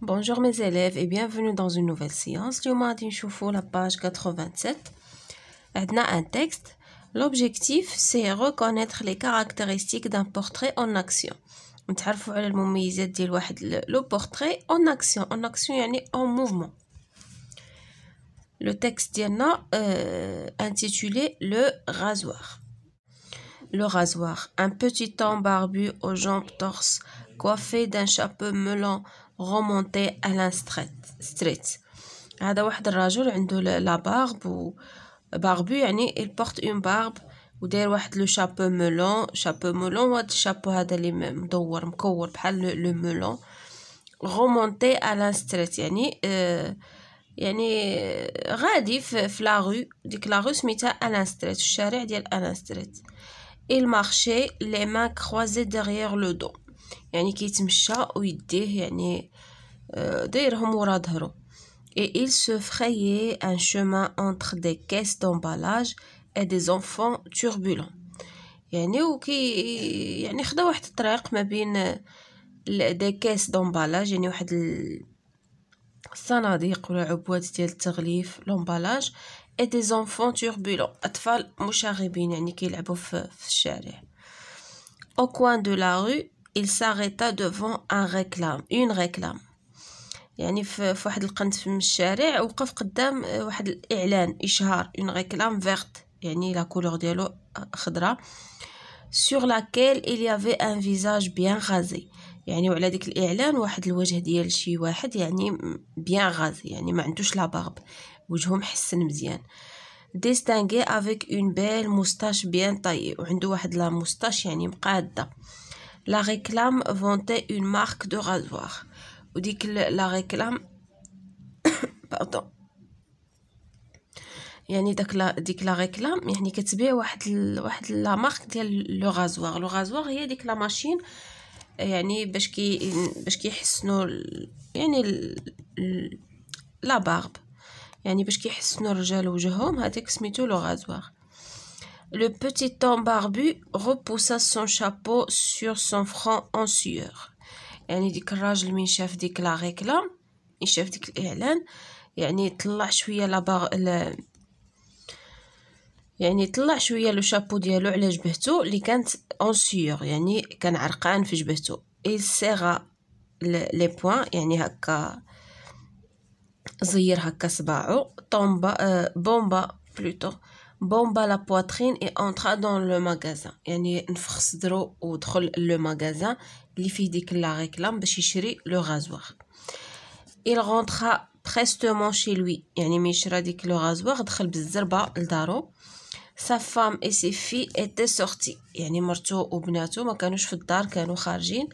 Bonjour mes élèves et bienvenue dans une nouvelle séance. Le la page 87. un texte. L'objectif, c'est reconnaître les caractéristiques d'un portrait en action. Le portrait en action. en action il y action, en mouvement. Le texte en euh, intitulé le rasoir. Le rasoir, un petit homme barbu aux jambes torses, coiffé d'un chapeau melon غومونتي ألان ستريت ستريت هذا واحد الرجل عنده لا و باربو يعني il porte une barbe ودير واحد لو شابو مولون شابو مولون وهاد الشابو هذا اللي مدور مكور بحال لو مولون غومونتي ألان ستريت يعني آه، يعني آه، غادي في, لا لاغو ديك لاغو سميتها ألان ستريت الشارع ديال ألان ستريت il marchait les mains croisées derrière le dos يعني كيتمشى ويديه يعني آه، دايرهم ورا ظهرو اي il se frayait un chemin entre des caisses d'emballage et des enfants turbulents يعني وكي يعني خدا واحد الطريق ما بين دي كاس دومبالاج يعني واحد الصناديق ولا عبوات ديال التغليف لومبالاج اي دي زونفون توربولون اطفال مشاغبين يعني كيلعبوا في, في الشارع او كوان دو لا رو il s'arrêta devant un réclame une réclame يعني في واحد القنت من الشارع وقف قدام واحد الاعلان اشهار اون ريكلام فيرت يعني لا كولور ديالو خضراء sur laquelle il y avait un visage bien rasé يعني وعلى ديك الاعلان واحد الوجه ديال شي واحد يعني بيان غازي يعني ما عندوش لا بارب وجهه محسن مزيان ديستانغي افيك اون بيل موستاش بيان طاي وعندو واحد لا موستاش يعني مقاده لا ريكلام فونتي اون مارك دو رازوار وديك لا ريكلام باردون يعني داك لا ديك لا ريكلام يعني كتبيع واحد ال... واحد لا مارك ديال لو رازوار لو رازوار هي ديك لا ماشين يعني باش كي باش كيحسنوا يعني لا بارب يعني باش كيحسنوا الرجال وجههم هذاك سميتو لو غازوار Le petit homme barbu repoussa son chapeau sur son front en sueur يعني ديك الراجل من شاف ديك لا ريكلام شاف ديك الاعلان يعني طلع شويه لا باغ يعني طلع شويه لو شابو ديالو على جبهتو اللي كانت اون سيور يعني كان عرقان في جبهتو اي سيغا لي بوين يعني هكا زير هكا صباعو طومبا آه، بومبا بلوتو بومبا لا بواترين اي اونترا دون لو ماغازان يعني نفخ صدرو ودخل لو ماغازان اللي فيه ديك لا ريكلام باش يشري لو غازوار il rentra prestement chez lui يعني مي شرا ديك لو غازوار دخل بالزربه لدارو سا فام اي سي في ايتي سورتي يعني مرتو وبناتو ما كانوش في الدار كانوا خارجين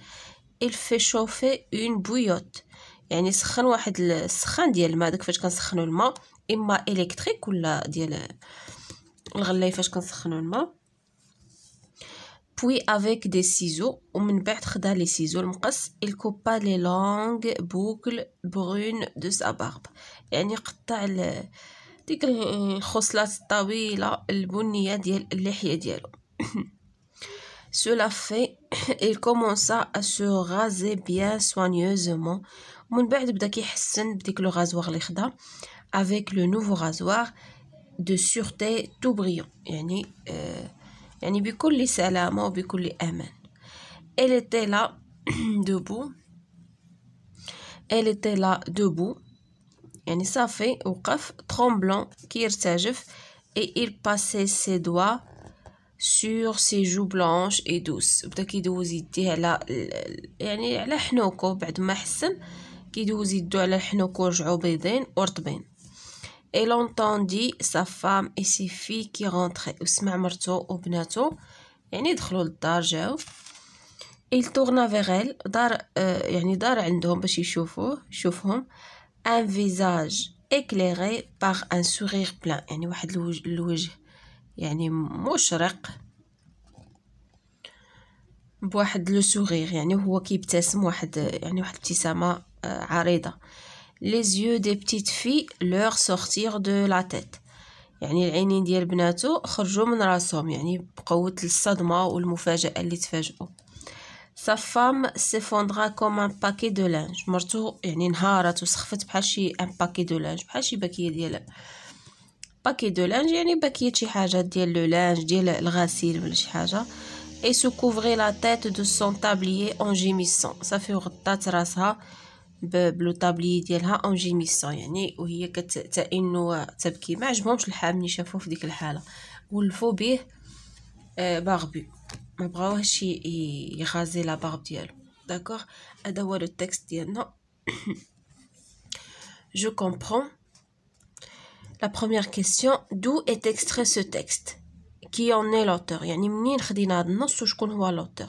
il fait chauffer une bouillotte يعني سخن واحد السخان ديال الماء داك فاش كنسخنوا الماء اما الكتريك ولا ديال الغلايه فاش كنسخنوا الماء بوي افيك دي سيزو ومن بعد خدا لي سيزو المقص الكوبا لي لونغ بوكل برون دو سا بارب يعني قطع ديك الخصلات الطويله البنيه ديال اللحيه ديالو سولا في il commença à se raser bien soigneusement. ومن بعد بدا كيحسن بديك لو غازوار اللي خدا avec le nouveau rasoir دو سيغتي تو بريون يعني يعني بكل سلامة وبكل أمان elle était là debout elle était là debout يعني صافي وقف tremblant كيرتاجف et il passait ses doigts sur ses joues blanches et douces بدا كيدوز يديه على يعني على حنوكو بعد ما حسن كيدوز يدو على حنوكو رجعو بيضين ورطبين اي لونطوندي سا فام اي سي في كي رونتري وسمع مرتو وبناتو يعني دخلوا للدار جاو il tourna vers elle دار يعني دار عندهم باش يشوفوه يشوفهم ان فيزاج éclairé par un sourire plein يعني واحد الوجه, الوجه يعني مشرق بواحد لو سوغيغ يعني هو كيبتسم واحد يعني واحد الابتسامه عريضه les yeux des petites filles leur sortir de la tête يعني العينين ديال بناتو خرجوا من راسهم يعني بقوة الصدمة والمفاجأة اللي تفاجئوا Sa femme s'effondra comme un paquet de linge مرتو يعني انهارت وسخفت بحال شي ان باكي دو لانج بحال شي باكيه ديال باكي دو لانج يعني باكيه شي حاجه ديال لو لانج ديال الغسيل ولا شي حاجه اي سو كوفري لا تيت دو سون تابليي اون جيميسون صافي وغطات غطات راسها بلو طابلي ديالها اون جيميسون يعني وهي كتئن تبكي ما عجبهمش الحال ملي شافوه في ديك الحاله ولفوا به آه، باربو ما بغاوهش يغازي لا بارب ديالو داكوغ هذا هو لو تيكست ديالنا جو كومبرون لا بروميير كيسيون دو est اكستري سو تيكست كي اون اي لوتور يعني منين خدينا هذا النص وشكون هو لوتور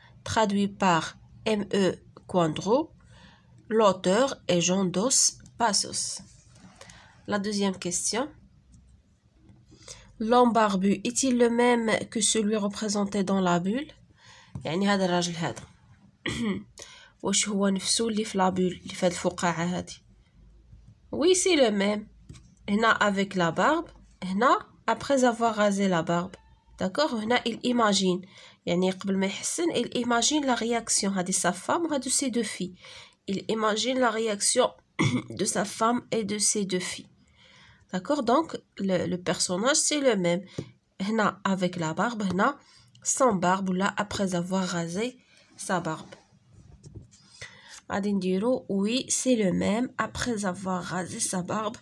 traduit par M.E. Quandro. L'auteur est Jean Dos Passos. La deuxième question. L'homme barbu est-il le même que celui représenté dans la bulle يعني هذا الراجل هذا واش هو نفسه اللي في لابول اللي في هذه الفقاعة هذه وي هنا D'accord il imagine il imagine la réaction de sa femme de ses deux filles il imagine la réaction de sa femme et de ses deux filles d'accord donc le, personnage c'est le même avec la barbe هنا sans barbe ou là après avoir rasé sa barbe oui c'est le même après avoir rasé sa barbe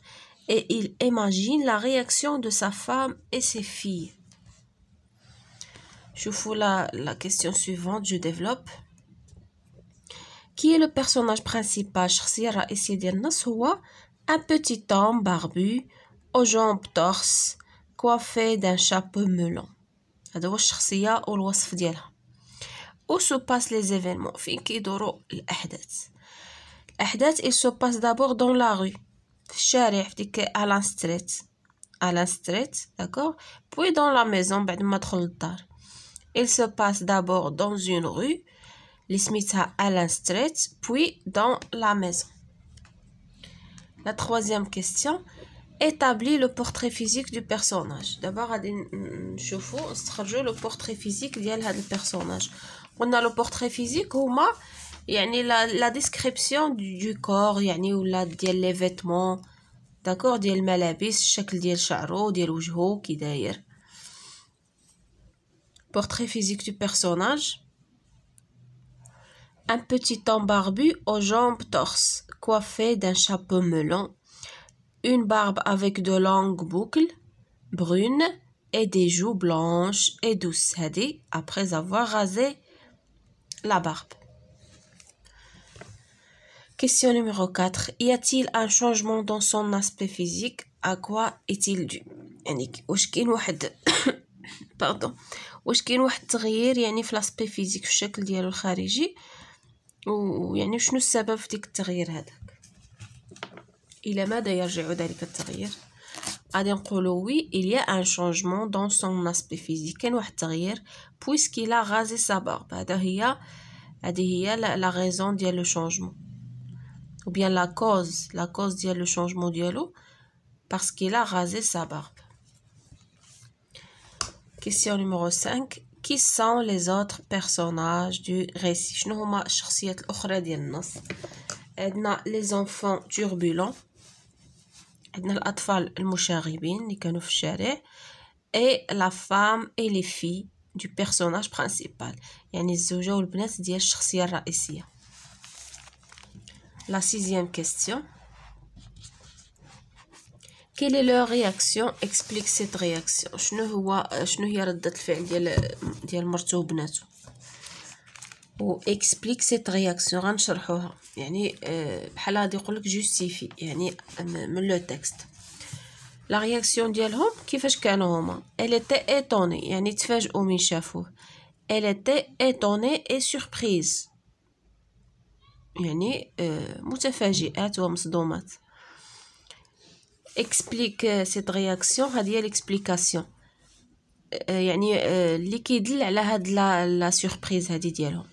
et il imagine la réaction de sa femme et ses filles je vous la, la question suivante, je développe. Qui est le personnage principal un petit homme barbu, aux jambes torses, coiffé d'un chapeau melon. Où se passent les événements il se passe d'abord dans la rue. à la ديك ألان d'accord Puis dans la maison بعد ما il se passe d'abord dans une rue, l'Ismita Allen Street, puis dans la maison. La troisième question établit le portrait physique du personnage. D'abord, vous استخرجوا le portrait physique du personnage. On a le portrait physique هما يعني la, la description du, corps يعني ou la les vêtements d'accord ديال الملابس الشكل ديال شعره ديال وجهه qui داير portrait physique du personnage, un petit homme barbu aux jambes torses, coiffé d'un chapeau melon, une barbe avec de longues boucles brunes et des joues blanches et douces, après avoir rasé la barbe. Question numéro 4. Y a-t-il un changement dans son aspect physique À quoi est-il dû باردون واش كاين واحد التغيير يعني في لاسبي فيزيك في الشكل ديالو الخارجي ويعني شنو السبب في ديك التغيير هذاك الى ماذا يرجع ذلك التغيير غادي نقولوا وي il y a un changement dans son aspect physique كاين واحد التغيير puisqu'il a rasé sa barbe هذا هي هذه هي لا raison ديال لو شانجمون ou bien la cause la cause ديال لو شانجمون ديالو parce qu'il a rasé sa barbe Question numéro 5 qui sont les autres personnages du récit شنو هما الشخصيات الاخرى ديال النص عندنا لي زونفون توربولون عندنا الاطفال المشاغبين اللي كانوا كيل لو رياكسيون اكسبليك سيت رياكسيون شنو هو شنو هي ردة الفعل ديال ديال مرتو وبناتو و اكسبليك سيت رياكسيون غنشرحوها يعني بحال هادي يقولك جوستيفي يعني من لو تكست لا رياكسيون ديالهم كيفاش كانوا هما elle était étonnée يعني تفاجؤوا من شافوه elle était étonnée اي سوربريز يعني متفاجئات ومصدومات اكسبليك سيت رياكسيون هذه هي الاكسبليكاسيون يعني اللي كيدل على هاد لا لا سوربريز هادي ديالهم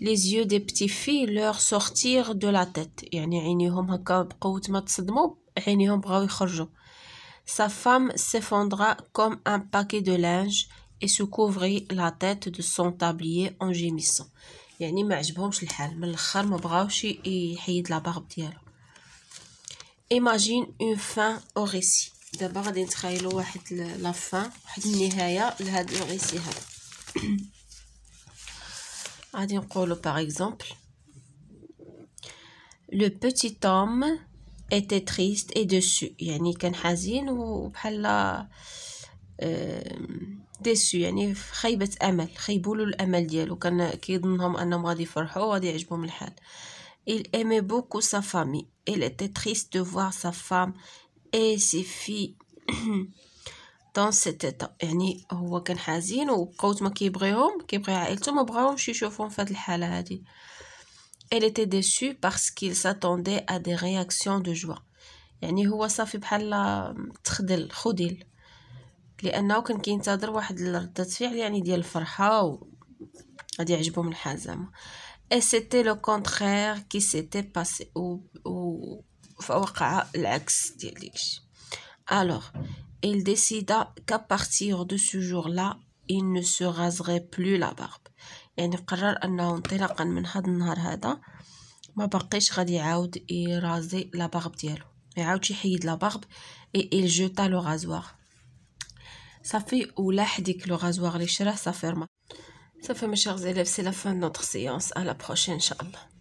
لي زيو دي بتي في لور سورتير دو لا تيت يعني عينيهم هكا بقوه ما تصدموا عينيهم بغاو يخرجوا sa femme s'effondra comme un paquet de linge et se couvrit la tête de son tablier en gémissant يعني ما عجبهمش الحال من الاخر ما بغاوش يحيد لا بارب ديالو ايماجين اون فان او ريسي دابا غادي نتخيلو واحد لا فان واحد النهايه لهاد الريسي هذا غادي نقولو باغ اكزومبل لو بوتي توم ايتي تريست اي دوسو يعني كان حزين وبحال ديسو آه، يعني خيبه امل خيبولو الامل ديالو كان كيظنهم انهم غادي يفرحوا وغادي يعجبهم الحال Il aimait beaucoup sa famille. Il était triste de voir sa femme et ses filles dans cet état يعني هو كان حزين وبقوت ما كيبغيهم كيبغي عائلته ما بغاهمش يشوفهم في هذه الحاله هذه elle était déçue parce qu'il s'attendait à des réactions de joie يعني هو صافي بحال تخدل خدل لانه كان كينتظر واحد ردة فعل يعني ديال الفرحه و غادي يعجبهم الحزامه et c'était le contraire qui s'était passé de alors il décida qu'à partir de ce jour-là il ne se raserait plus la barbe يعني قرر انه انطلاقا il jeta le rasoir صافي dit لو le rasoir ça fait mes chers élèves, c'est la fin de notre séance. À la prochaine, Inch'Allah.